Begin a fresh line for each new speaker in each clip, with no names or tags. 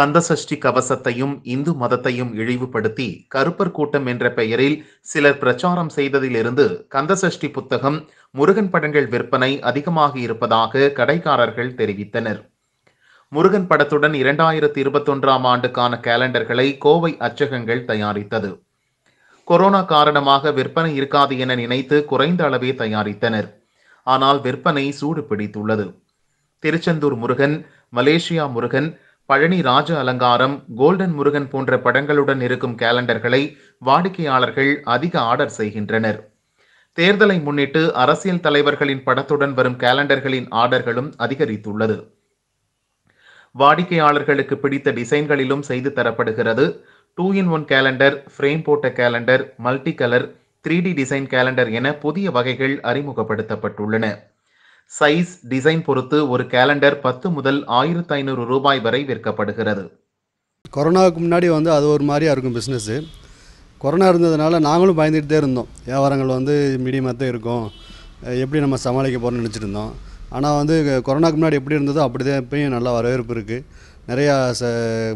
கந்தசஷ்டி கவசத்தையும் இந்து மதத்தையும் இழிவுபடுத்தி கருப்பர் கூட்டம் என்ற பெயரில் சிலர் பிரச்சாரம் செய்ததிலிருந்து கந்தசஷ்டி புத்தகம் முருகன் படங்கள் விற்பனை அதிகமாக இருப்பதாக கடைக்காரர்கள் தெரிவித்தனர் முருகன் படத்துடன் இரண்டாயிரத்தி இருபத்தொன்றாம் ஆண்டுக்கான கேலண்டர்களை கோவை அச்சகங்கள் தயாரித்தது கொரோனா காரணமாக விற்பனை இருக்காது என நினைத்து குறைந்த அளவே தயாரித்தனர் ஆனால் விற்பனை சூடு பிடித்துள்ளது திருச்செந்தூர் முருகன் மலேசியா முருகன் பழனி ராஜ அலங்காரம் கோல்டன் முருகன் போன்ற படங்களுடன் இருக்கும் கேலண்டர்களை வாடிக்கையாளர்கள் அதிக ஆர்டர் செய்கின்றனர் தேர்தலை முன்னிட்டு அரசியல் தலைவர்களின் படத்துடன் வரும் கேலண்டர்களின் ஆர்டர்களும் அதிகரித்துள்ளது வாடிக்கையாளர்களுக்கு பிடித்த டிசைன்களிலும் செய்து தரப்படுகிறது two in one calendar frame போட்ட calendar multi colour three D design calendar என புதிய வகைகள் அறிமுகப்படுத்தப்பட்டுள்ளன சைஸ் டிசைன் பொறுத்து ஒரு கேலண்டர் பத்து முதல் ஆயிரத்து ஐநூறு ரூபாய் வரை விற்கப்படுகிறது
கொரோனாவுக்கு முன்னாடி வந்து அது ஒரு மாதிரியாக இருக்கும் பிஸ்னஸ்ஸு கொரோனா இருந்ததுனால நாங்களும் பயந்துகிட்டே இருந்தோம் வியாபாரங்கள் வந்து மீடியமாக தான் இருக்கும் எப்படி நம்ம சமாளிக்க போகிறோம்னு நினச்சிட்டு இருந்தோம் ஆனால் வந்து கொரோனாக்கு முன்னாடி எப்படி இருந்ததோ அப்படி தான் எப்பயும் நல்லா வரவேற்பு இருக்குது நிறையா ச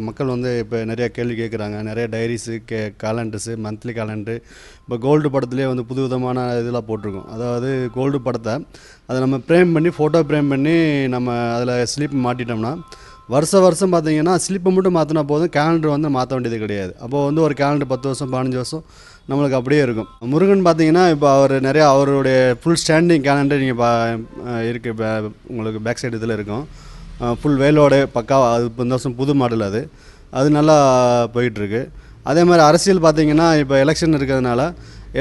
மக்கள் வந்து இப்போ நிறையா கேள்வி கேட்குறாங்க நிறைய டைரிஸு கே காலண்டர்ஸு மந்த்லி காலண்டரு இப்போ கோல்டு படத்துலேயே வந்து புது விதமான இதெல்லாம் போட்டிருக்கோம் அதாவது கோல்டு படத்தை அதை நம்ம ஃப்ரேம் பண்ணி ஃபோட்டோ ஃப்ரேம் பண்ணி நம்ம அதில் ஸ்லிப் மாட்டிட்டோம்னா வருஷ வருஷம் பார்த்தீங்கன்னா ஸ்லிப்பை மட்டும் மாற்றினா போதும் கேலண்டர் வந்து மாற்ற வேண்டியது கிடையாது அப்போது வந்து ஒரு கேலண்டர் பத்து வருஷம் பதினஞ்சு வருஷம் நம்மளுக்கு அப்படியே இருக்கும் முருகன் பார்த்தீங்கன்னா இப்போ அவர் நிறையா அவருடைய ஃபுல் ஸ்டாண்டிங் கேலண்டர் நீங்கள் இருக்குது இப்போ உங்களுக்கு பேக் சைடு இதில் இருக்கும் ஃபுல் வேலோடு பக்காவாக அது இந்த வருஷம் புது மாடல் அது அது நல்லா போயிட்டுருக்கு அதே மாதிரி அரசியல் பார்த்திங்கன்னா இப்போ எலெக்ஷன் இருக்கிறதுனால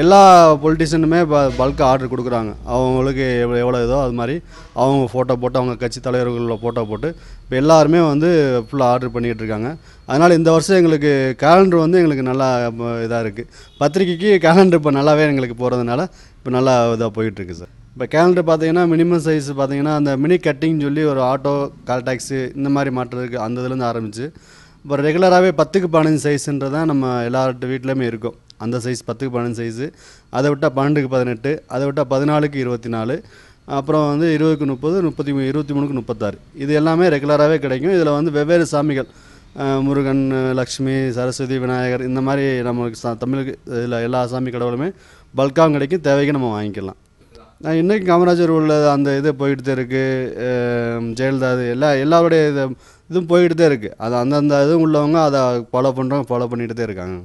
எல்லா பொலிட்டிஷியனுமே இப்போ பல்காக ஆர்டர் கொடுக்குறாங்க அவங்களுக்கு எவ்வளோ எவ்வளோ இதோ அது மாதிரி அவங்க ஃபோட்டோ போட்டு அவங்க கட்சி தலைவர்களில் ஃபோட்டோ போட்டு இப்போ எல்லாருமே வந்து ஃபுல்லாக ஆர்டர் பண்ணிக்கிட்டு இருக்காங்க அதனால் இந்த வருஷம் எங்களுக்கு கேலண்டர் வந்து எங்களுக்கு நல்லா இதாக இருக்குது பத்திரிகைக்கு கேலண்டர் இப்போ நல்லாவே எங்களுக்கு போகிறதுனால இப்போ நல்லா இதாக போயிட்டுருக்கு சார் இப்போ கேலண்டர் பார்த்தீங்கன்னா மினிமம் சைஸ் பார்த்தீங்கன்னா அந்த மினி கட்டிங் சொல்லி ஒரு ஆட்டோ கால் டாக்ஸி இந்த மாதிரி மாற்றுறதுக்கு அந்த இதுலேருந்து ஆரம்பிச்சு இப்போ ரெகுலராகவே பத்துக்கு பதினஞ்சு சைஸுன்றது தான் நம்ம எல்லார்ட்டு வீட்டிலையுமே இருக்கும் அந்த சைஸ் பத்துக்கு பதினஞ்சு சைஸு அதை விட்டால் பன்னெண்டுக்கு பதினெட்டு அதை விட்டால் பதினாலுக்கு இருபத்தி நாலு அப்புறம் வந்து இருபதுக்கு முப்பது முப்பத்தி மூணு இருபத்தி மூணுக்கு முப்பத்தாறு இது எல்லாமே ரெகுலராகவே கிடைக்கும் இதில் வந்து வெவ்வேறு சாமிகள் முருகன் லக்ஷ்மி சரஸ்வதி விநாயகர் இந்த மாதிரி நம்மளுக்கு சா தமிழுக்கு இதில் எல்லா சாமி கடவுளுமே பல்காகவும் கிடைக்கும் தேவைக்கு நம்ம வாங்கிக்கலாம் நான் இன்றைக்கும் காமராஜர் உள்ள அந்த இது போயிட்டு தான் இருக்குது ஜெயலலிதா அது எல்லா எல்லாருடைய இதை இதுவும் போயிட்டு தான் இருக்குது அது அந்தந்த இதுவும் உள்ளவங்க அதை ஃபாலோ பண்ணுறவங்க ஃபாலோ பண்ணிகிட்டு தான் இருக்காங்க